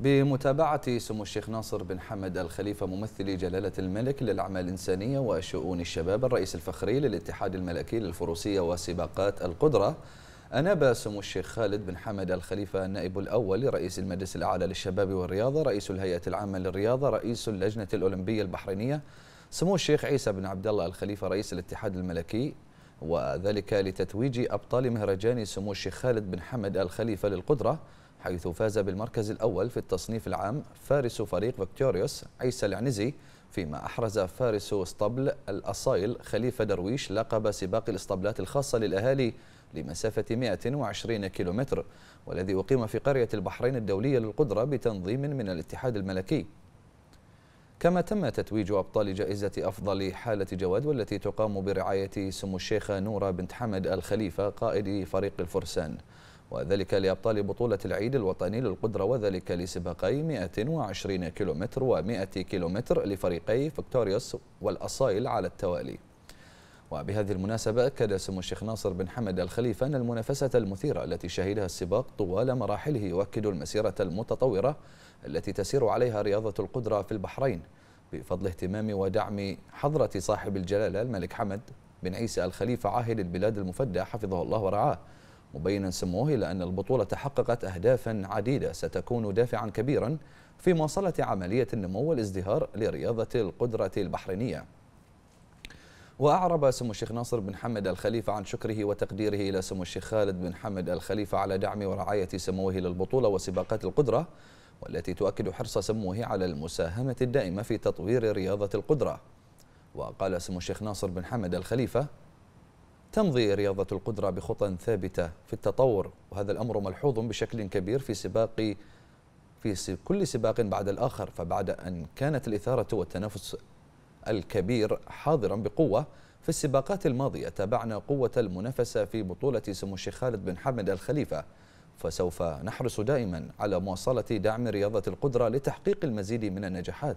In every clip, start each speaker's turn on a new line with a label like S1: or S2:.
S1: بمتابعة سمو الشيخ ناصر بن حمد الخليفة ممثل جلالة الملك للأعمال الإنسانية وشؤون الشباب الرئيس الفخري للاتحاد الملكي للفروسية وسباقات القدرة أناب سمو الشيخ خالد بن حمد الخليفة النائب الأول لرئيس المجلس الأعلى للشباب والرياضة رئيس الهيئة العامة للرياضة رئيس اللجنة الأولمبية البحرينية سمو الشيخ عيسى بن عبد الله الخليفة رئيس الاتحاد الملكي وذلك لتتويج أبطال مهرجان سمو الشيخ خالد بن حمد الخليفة للقدرة حيث فاز بالمركز الأول في التصنيف العام فارس فريق فيكتوريوس عيسى العنزي فيما أحرز فارس اسطبل الأصايل خليفة درويش لقب سباق الاسطبلات الخاصة للأهالي لمسافة 120 كيلومتر والذي أقيم في قرية البحرين الدولية للقدرة بتنظيم من الاتحاد الملكي كما تم تتويج أبطال جائزة أفضل حالة جواد والتي تقام برعاية سمو الشيخة نورة بنت حمد الخليفة قائد فريق الفرسان وذلك لأبطال بطولة العيد الوطني للقدرة وذلك لسباقي 120 كيلومتر و100 كيلومتر لفريقي فكتوريوس والأصايل على التوالي وبهذه المناسبة أكد سمو الشيخ ناصر بن حمد الخليفة أن المنافسة المثيرة التي شهدها السباق طوال مراحله يؤكد المسيرة المتطورة التي تسير عليها رياضة القدرة في البحرين بفضل اهتمام ودعم حضرة صاحب الجلالة الملك حمد بن عيسى الخليفة عاهل البلاد المفدى حفظه الله ورعاه مبينا سموه إلى أن البطولة تحققت أهدافا عديدة ستكون دافعا كبيرا في مواصلة عملية النمو والازدهار لرياضة القدرة البحرينية وأعرب سمو الشيخ ناصر بن حمد الخليفة عن شكره وتقديره إلى سمو الشيخ خالد بن حمد الخليفة على دعم ورعاية سموه للبطولة وسباقات القدرة والتي تؤكد حرص سموه على المساهمة الدائمة في تطوير رياضة القدرة وقال سمو الشيخ ناصر بن حمد الخليفة تمضي رياضة القدرة بخطى ثابتة في التطور وهذا الأمر ملحوظ بشكل كبير في سباق في كل سباق بعد الآخر فبعد أن كانت الإثارة والتنافس الكبير حاضرا بقوة في السباقات الماضية تابعنا قوة المنافسة في بطولة سمو الشيخ خالد بن حمد الخليفة فسوف نحرص دائما على مواصلة دعم رياضة القدرة لتحقيق المزيد من النجاحات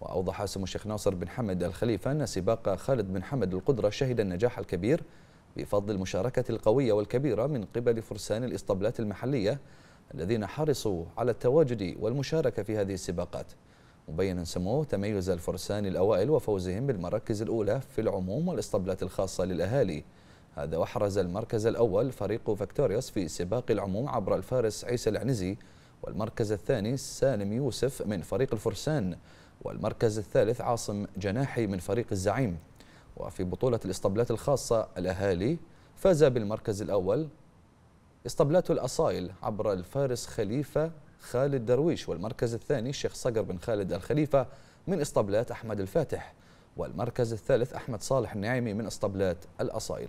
S1: وأوضح سمو الشيخ ناصر بن حمد الخليفة أن سباق خالد بن حمد القدرة شهد النجاح الكبير بفضل المشاركة القوية والكبيرة من قبل فرسان الإسطبلات المحلية الذين حرصوا على التواجد والمشاركة في هذه السباقات مبينا سموه تميز الفرسان الأوائل وفوزهم بالمراكز الأولى في العموم والإسطبلات الخاصة للأهالي هذا وحرز المركز الأول فريق فكتوريوس في سباق العموم عبر الفارس عيسى العنزي والمركز الثاني سالم يوسف من فريق الفرسان والمركز الثالث عاصم جناحي من فريق الزعيم وفي بطولة الإسطبلات الخاصة الأهالي فاز بالمركز الأول إسطبلات الأصايل عبر الفارس خليفة خالد درويش والمركز الثاني الشيخ صقر بن خالد الخليفة من إسطبلات أحمد الفاتح والمركز الثالث أحمد صالح النعيمي من إسطبلات الأصائل